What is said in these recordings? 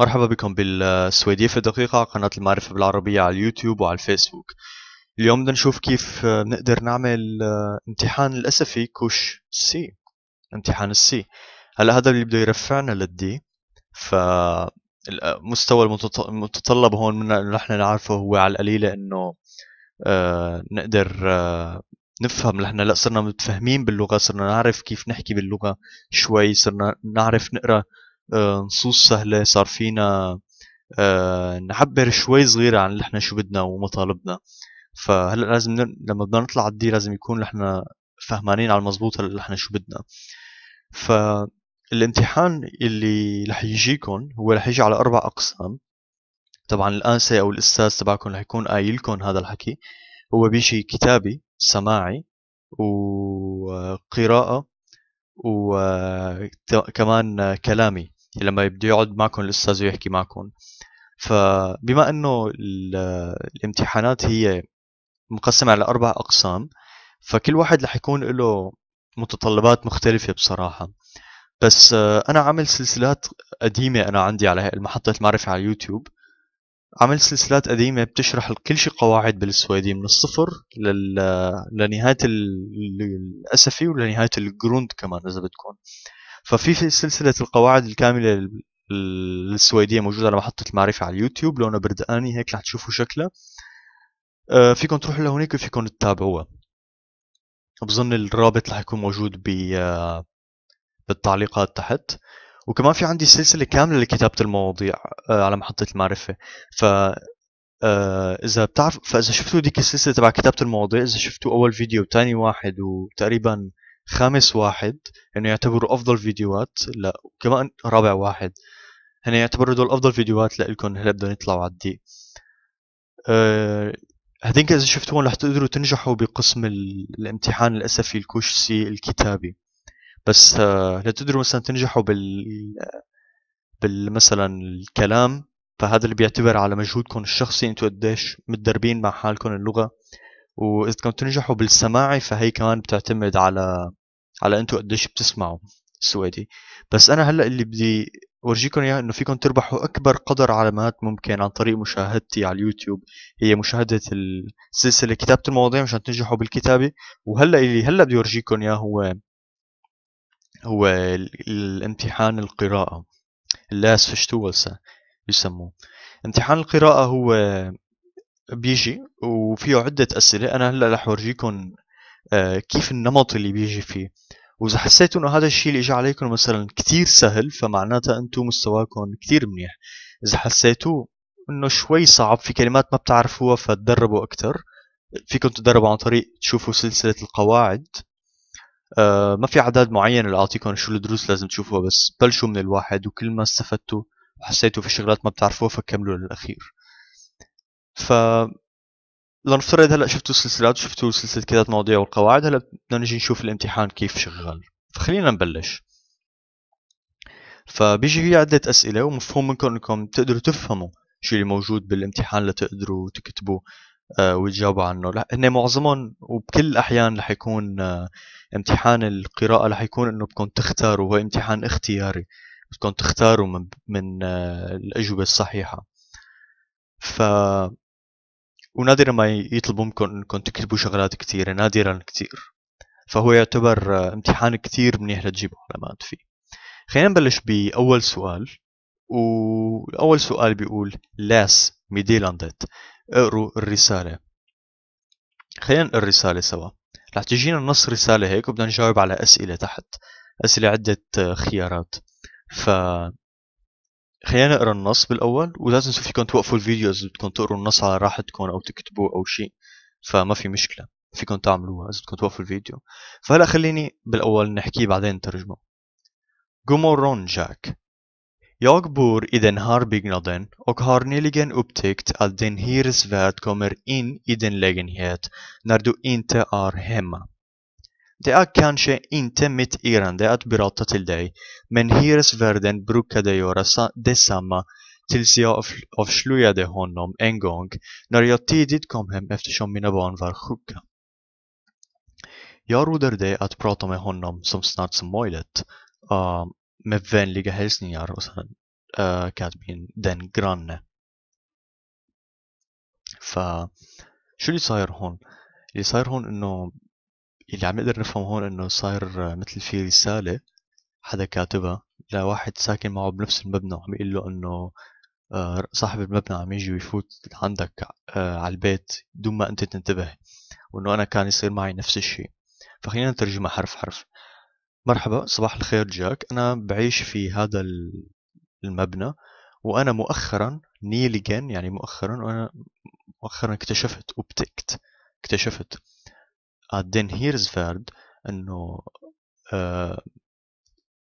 مرحبا بكم بالسويدية في دقيقة قناة المعرفة بالعربية على اليوتيوب وعلى الفيسبوك اليوم بدنا نشوف كيف بنقدر نعمل امتحان الأسفي كوش سي امتحان السي هلا هذا اللي بده يرفعنا للدي فالمستوى المتطلب هون من نحن نعرفه هو على القليلة انه آه، نقدر آه، نفهم نحن لا صرنا متفهمين باللغة صرنا نعرف كيف نحكي باللغة شوي صرنا نعرف نقرأ آه، نصوص سهلة صار فينا آه، نعبر شوي صغيرة عن اللي احنا شو بدنا ومطالبنا فهلا لازم ن... لما بدنا نطلع على الدي لازم يكون نحن فهمانين على المضبوط هلا نحن شو بدنا فالامتحان اللي رح يجيكم هو رح يجي على اربع اقسام طبعا الانسه او الاستاذ تبعكم رح يكون قايلكم هذا الحكي هو بيجي كتابي سماعي وقراءه وكمان كلامي لما بده يقعد معكم الاستاذ ويحكي معكم فبما انه الامتحانات هي مقسمة على أربع أقسام فكل واحد رح يكون له متطلبات مختلفة بصراحة بس آه، أنا عامل سلسلات قديمة أنا عندي على محطة المعرفة على اليوتيوب عمل سلسلات قديمة بتشرح كل شيء قواعد بالسويدي من الصفر لل... لنهاية الأسفي ولنهاية الجروند كمان إذا بدكم ففي سلسله القواعد الكامله السويديه موجوده على محطه المعرفه على اليوتيوب لونها بردقاني هيك رح تشوفوا شكلها آه، فيكم تروحوا لهونيك وفيكم تتابعوها بظن الرابط رح يكون موجود ب آه، بالتعليقات تحت وكمان في عندي سلسلة كاملة لكتابة المواضيع آه، على محطة المعرفة ف إذا بتعرف فإذا شفتوا ديك السلسلة تبع كتابة المواضيع إذا شفتوا أول فيديو وتاني واحد وتقريبا خامس واحد انه يعتبروا افضل فيديوهات لا كمان رابع واحد هنا يعتبروا دول افضل فيديوهات لكم هلا بدهم يطلعوا على الدي أه هذيك اذا شفتوهم رح تقدروا تنجحوا بقسم الامتحان الاسفي الكوشسي الكتابي بس أه لتقدروا مثلا تنجحوا بال بالمثلا الكلام فهذا اللي بيعتبر على مجهودكم الشخصي انتوا قديش متدربين مع حالكم اللغه واذا كنتوا تنجحوا بالسماعي فهي كمان بتعتمد على على انتوا قديش بتسمعوا السويدي بس انا هلا اللي بدي اورجيكم اياه انه فيكم تربحوا اكبر قدر علامات ممكن عن طريق مشاهدتي على اليوتيوب هي مشاهده السلسله كتابه المواضيع مشان تنجحوا بالكتابه وهلا اللي هلا بدي اورجيكم اياه هو هو الامتحان القراءه اللاس فيشتوالسا بيسموه امتحان القراءه هو بيجي وفيه عدة أسئلة أنا هلا رح أورجيكم آه، كيف النمط اللي بيجي فيه واذا حسيتوا انه هذا الشيء اللي اجى عليكم مثلا كثير سهل فمعناتها انتم مستواكم كثير منيح اذا حسيتوه انه شوي صعب في كلمات ما بتعرفوها فتدربوا اكثر فيكم تدربوا عن طريق تشوفوا سلسله القواعد آه ما في عدد معين اللي اعطيكم شو الدروس لازم تشوفوها بس بلشوا من الواحد وكل ما استفدتوا وحسيتوا في شغلات ما بتعرفوها فكملوا للاخير ف لنفترض هلا شفتوا السلسلات وشفتوا سلسله كذا مواضيع والقواعد هلا بدنا نجي نشوف الامتحان كيف شغال فخلينا نبلش فبيجي في عدة أسئلة ومفهوم منكم أنكم تقدروا تفهموا شو اللي موجود بالامتحان لتقدروا تكتبوا آه وتجاوبوا عنه هن معظمهم وبكل الأحيان رح يكون آه امتحان القراءة رح يكون أنه بدكم تختاروا هو امتحان اختياري بدكم تختاروا من, من آه الأجوبة الصحيحة ف ونادرا ما يطلبوا منكم انكم تكتبوا شغلات كثيره نادرا كثير فهو يعتبر امتحان كثير منيح لتجيبوا علامات فيه خلينا نبلش باول سؤال واول سؤال بيقول لاس ميديلاندت اقروا الرساله خلينا نقرا الرساله سوا رح تجينا نص رساله هيك وبدنا نجاوب على اسئله تحت اسئله عده خيارات ف خلينا نقرا النص بالاول ولا تنسوا فيكم توقفوا الفيديو اذا بدكم تقروا النص على راحتكم او تكتبوه او شيء فما في مشكله فيكم تعملوها اذا بدكم توقفوا الفيديو فهلا خليني بالاول نحكيه بعدين نترجمه جاك Jag bor i den här byggnaden och har nyligen upptäckt att din hyresvärd kommer in i din lägenhet när du inte är hemma. Det är kanske inte mitt ärende att prata till dig, men hyresvärden brukade göra detsamma tills jag avslöjade honom en gång när jag tidigt kom hem eftersom mina barn var sjuka. Jag råder dig att prata med honom så snart som möjligt. Uh, med vänliga hälsningar och sen eh, uh, den granne. فشو اللي صاير هون؟ اللي صاير هون اللي عم نقدر نفهمه هون انه صاير مثل في رساله حدا كاتبها لواحد ساكن معه بنفس المبنى عم يقول له انه آه، صاحب المبنى عم يجي ويفوت عندك آه، على البيت دون ما انت تنتبه وانه انا كان يصير معي نفس الشيء فخلينا نترجمها حرف حرف مرحبا صباح الخير جاك انا بعيش في هذا المبنى وانا مؤخرا نيليجن يعني مؤخرا وانا مؤخرا اكتشفت وبتكت اكتشفت آه، then هيرزفيرد انه آه،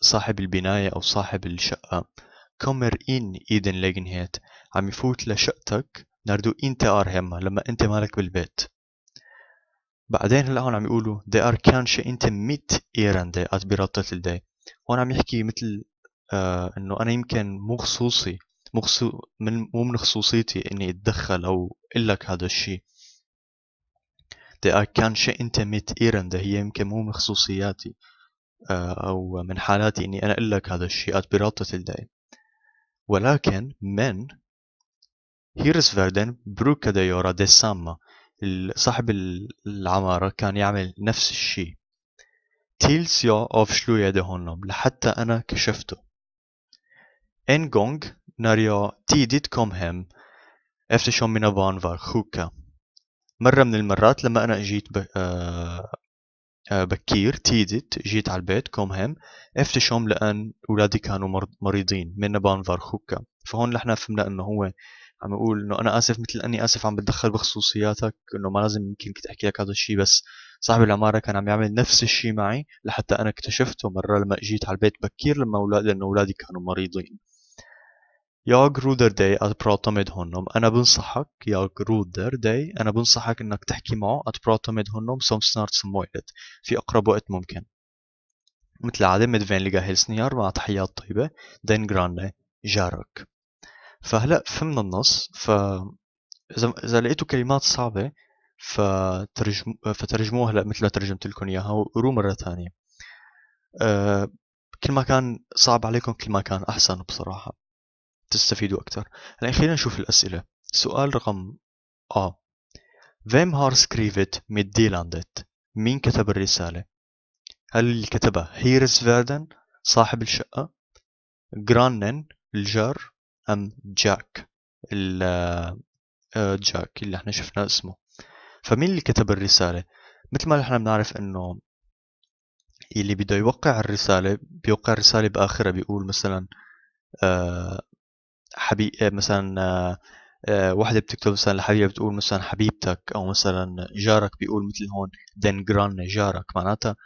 صاحب البناية او صاحب الشقة كومر ان ايدن لجن هيت عم يفوت لشقتك ناردو انت ار هما لما انت مالك بالبيت بعدين هلا هون عم يقولوا دي ار كانش انت ميت ärende دي ات بيرطت الدي هون عم يحكي مثل آه انه انا يمكن مو خصوصي مو من مو من خصوصيتي اني اتدخل او اقول لك هذا الشيء ده آه، كان شيء انت ميت ايرن ده هي يمكن مو من خصوصياتي آه، او من حالاتي اني انا اقول لك هذا الشيء برابطة الداي ولكن من هيرس فيردن بروكا ديورا دي ساما صاحب العمارة كان يعمل نفس الشيء تيلس اوف شلويا يده هونم لحتى انا كشفته ان جونغ ناريا تي ديت كوم هم افتشون من بانفار خوكا مرة من المرات لما أنا اجيت ب... آه... آه بكير تيدت جيت على البيت كوم هم افتشهم لأن أولادي كانوا مريضين من بانفار خوكا فهون لحنا فهمنا إنه هو عم يقول انه انا اسف مثل اني اسف عم بتدخل بخصوصياتك انه ما لازم يمكن كنت احكي لك هذا الشيء بس صاحب العماره كان عم يعمل نفس الشيء معي لحتى انا اكتشفته مره لما اجيت على البيت بكير لما لانه اولادي كانوا مريضين ياغ رودر داي اتبراتا ميد هونم انا بنصحك ياغ رودر داي انا بنصحك انك تحكي معه اتبراتا ميد هونم سوم سنارت سمويلت في اقرب وقت ممكن مثل العادة مدفين لقاه هيلسنيار مع تحيات طيبة دين جراني جارك فهلا فهمنا النص ف اذا لقيتوا كلمات صعبة فترجم... فترجموها هلا مثل ما ترجمت لكم اياها وقروا مرة ثانية أه... كل ما كان صعب عليكم كل ما كان احسن بصراحة تستفيدوا أكثر هلا خلينا نشوف الأسئلة سؤال رقم هار سكريفت har دي لاندت مين كتب الرسالة؟ هل اللي كتبها فيردن صاحب الشقة؟ جرانن الجار أم جاك ال جاك آه، اللي احنا شفنا اسمه فمين اللي كتب الرسالة؟ مثل ما نحن بنعرف انه اللي بده يوقع الرسالة بيوقع الرسالة بآخرها بيقول مثلا آه، حبيب آه، مثلا آه، آه، وحده بتكتب مثلا لحبيبها بتقول مثلا حبيبتك أو مثلا جارك بيقول مثل هون دن جران جارك معناتها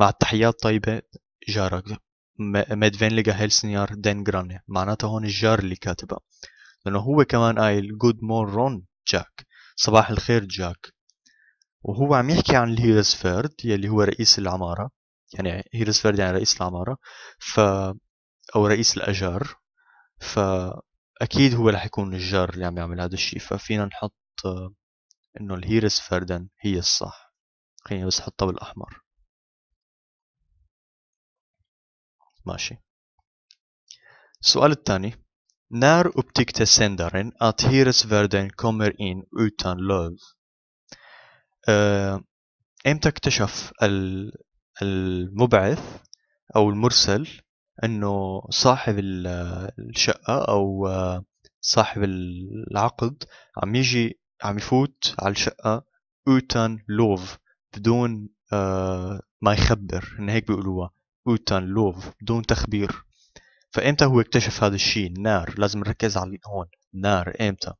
مع التحيات طيبة جارك فين لقى هيلسنيار دن جران معناتها هون الجار اللي كاتبها لأنه هو كمان قايل جود رون جاك صباح الخير جاك وهو عم يحكي عن الهيرسفيرد يلي هو رئيس العمارة يعني هيرسفيرد يعني رئيس العمارة ف أو رئيس الأجار فاكيد هو رح يكون الجار اللي عم يعمل هذا الشيء ففينا نحط آه، انه الهيرس فردن هي الصح خليني بس حطها بالاحمر ماشي السؤال الثاني När upptäckte ات هيرس فردن كومر ان اوتان لوف آه، امتى اكتشف المبعث أو المرسل انه صاحب الشقه او صاحب العقد عم يجي عم يفوت على الشقه اوتان لوف بدون آه، ما يخبر ان هيك بيقولوها اوتان لوف بدون تخبير فامتى هو اكتشف هذا الشيء النار لازم نركز على هون نار امتى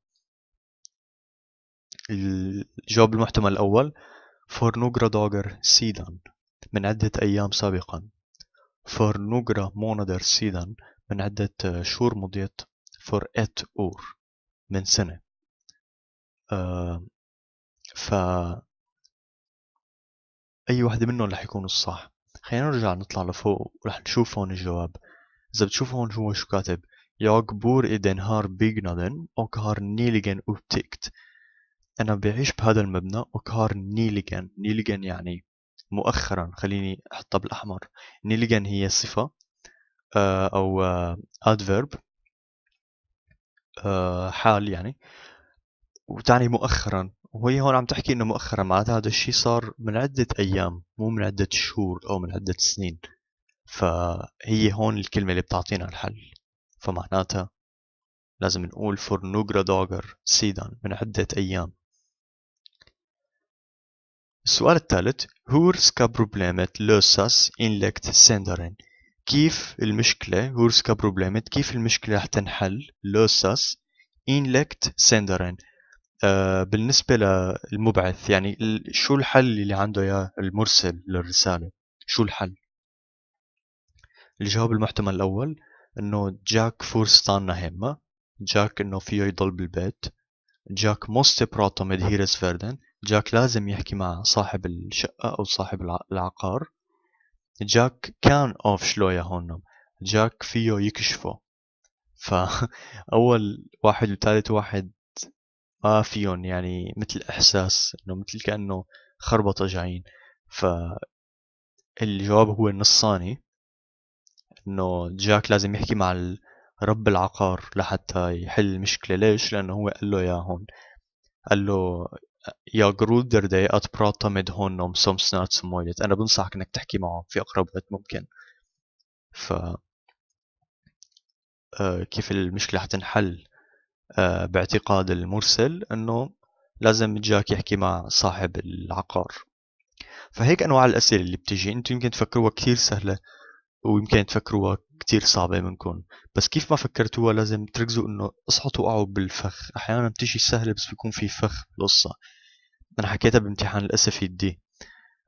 الجواب المحتمل الاول فورنوغرا نوغرا دوغر سيدان من عدة أيام سابقا för månader سيدان من عدة شهور مضيت فور ات اور من سنة ف أي وحدة منهم رح يكون الصح خلينا نرجع نطلع لفوق ورح نشوف هون الجواب إذا بتشوف هون جوا شو كاتب Jag bor i den här byggnaden och أنا بعيش بهذا المبنى اوكهار har نيليجن يعني مؤخرا خليني أحطها بالأحمر نيليجن هي صفة آه، أو آه، adverb آه، حال يعني وتعني مؤخرا وهي هون عم تحكي انه مؤخرا معناتها هذا الشيء صار من عدة ايام مو من عدة شهور او من عدة سنين فهي هون الكلمة اللي بتعطينا الحل فمعناتها لازم نقول فور نوغرا دوغر سيدان من عدة ايام السؤال الثالث هورس ska لوساس ان لكت سندرين كيف المشكلة هورس ska كيف المشكلة رح تنحل لوساس ان لكت سندرين آه، بالنسبة للمبعث يعني شو الحل اللي عنده يا المرسل للرسالة شو الحل الجواب المحتمل الأول إنه جاك فرصتانا هامة جاك إنه فيه يضل بالبيت جاك موست براتو مد هيرس فيردن جاك لازم يحكي مع صاحب الشقة أو صاحب العقار جاك كان اوف شلويا هون جاك فيه يكشفه فأول واحد وثالث واحد ما فيهم يعني مثل إحساس إنه مثل كأنه خربطة جايين فالجواب هو النصاني إنه جاك لازم يحكي مع رب العقار لحتى يحل المشكلة ليش؟ لأنه هو قال له يا هون قال له Jag råder dig att prata med honom så snart som möjligt. أنا بنصحك إنك تحكي معه في أقرب وقت ممكن. ف آه، كيف المشكلة حتنحل آه، باعتقاد المرسل إنه لازم جاك يحكي مع صاحب العقار. فهيك أنواع الأسئلة اللي بتجي أنتم يمكن تفكروها كثير سهلة ويمكن تفكروها كتير صعبة منكم بس كيف ما فكرتوها لازم تركزوا انه اصحوا توقعوا بالفخ احيانا بتيجي سهلة بس بيكون في فخ بالقصة انا حكيتها بامتحان الاسف يدي دي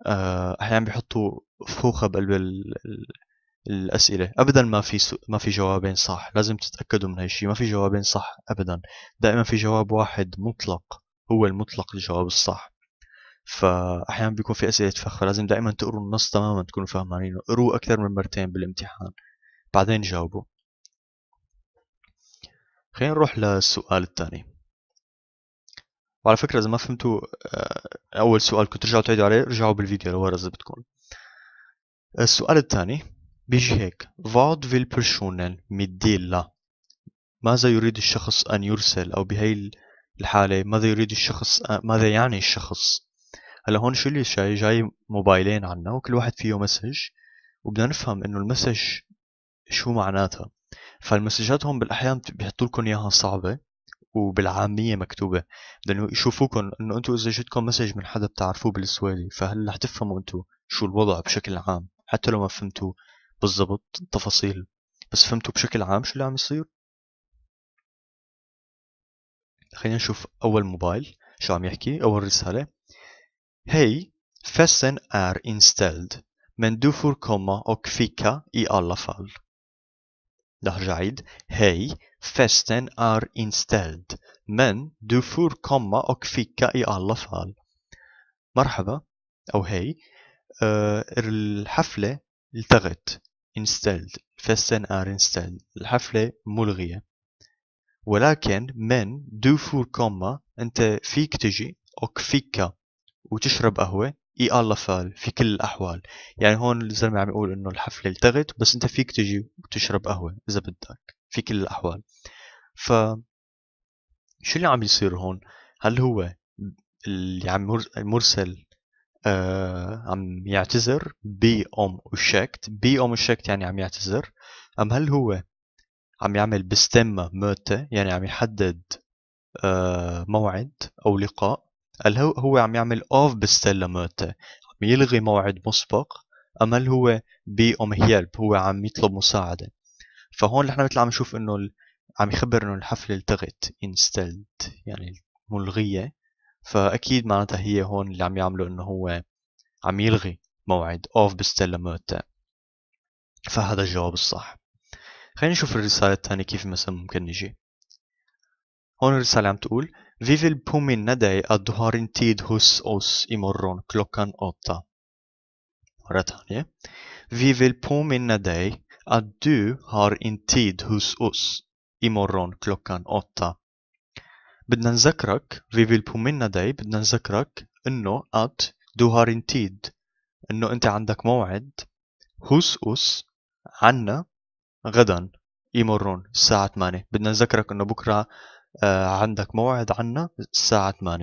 آه، احيانا بيحطوا فوخة بقلب ال... الاسئله ابدا ما في سو... ما في جوابين صح لازم تتاكدوا من هالشي ما في جوابين صح ابدا دائما في جواب واحد مطلق هو المطلق الجواب الصح فاحيانا بيكون في اسئله فخ لازم دائما تقروا النص تماما تكونوا فاهمانينه اقروا اكثر من مرتين بالامتحان بعدين جاوبوا خلينا نروح للسؤال الثاني وعلى فكرة إذا ما فهمتوا آه، أول سؤال كنت رجعوا تعيدوا عليه رجعوا بالفيديو لورا إذا بدكم السؤال الثاني بيجي هيك فاد فيل personen ميديلا ماذا يريد الشخص أن يرسل أو بهي الحالة ماذا يريد الشخص آه، ماذا يعني الشخص هلا هون شو اللي جاي جاي موبايلين عنا وكل واحد فيه مسج وبدنا نفهم انه المسج شو معناتها فالمسجات هون بالاحيان بيحطوا لكم اياها صعبه وبالعاميه مكتوبه بدهم يشوفوكم انه انتم اذا جتكم مسج من حدا بتعرفوه بالسويدي فهل رح تفهموا انتم شو الوضع بشكل عام حتى لو ما فهمتوا بالضبط التفاصيل بس فهمتوا بشكل عام شو اللي عم يصير خلينا نشوف اول موبايل شو عم يحكي اول رساله هي فسن ار inställd من دوفور كوما او كفيكا اي الله فال نرجع عيد هاي فستن ار انستالد من دو دفور كما اوكفيكا اي الله فال مرحبا او هاي آه، الحفلة التغت انستالد فستن ار انستالد الحفلة ملغية ولكن من دو فور كما انت فيك تجي اوكفيكا وتشرب قهوة اي آه الله فال في كل الاحوال يعني هون الزلمه عم يقول انه الحفله التغت بس انت فيك تجي وتشرب قهوه اذا بدك في كل الاحوال ف شو اللي عم يصير هون هل هو اللي عم المرسل آه عم يعتذر بي ام وشكت بي ام وشكت يعني عم يعتذر ام هل هو عم يعمل بستمة موتة يعني عم يحدد آه موعد او لقاء هل هو عم يعمل اوف بالستيلا موتة عم يلغي موعد مسبق ام هل هو بي ام هيلب هو عم يطلب مساعدة فهون نحن مثل عم نشوف انه عم يخبر انه الحفلة التغت instead يعني ملغية فاكيد معناتها هي هون اللي عم يعمله انه هو عم يلغي موعد اوف بستيلا موتة فهذا الجواب الصح خلينا نشوف الرسالة الثانية كيف مثلا ممكن نجي هون الرسالة عم تقول Vi vill påminna dig att du har en tid hos oss imorgon klockan åtta. Ratanje. Vi vill påminna dig att du har en tid hos oss imorgon klockan åtta. بدنا نذكرك vi vill påminna dig بدنا نذكرك انه att du har en tid انه انت عندك موعد hos oss عنا غدا imorgon الساعة 8 بدنا نذكرك انه بكره آه، عندك موعد عنا الساعة 8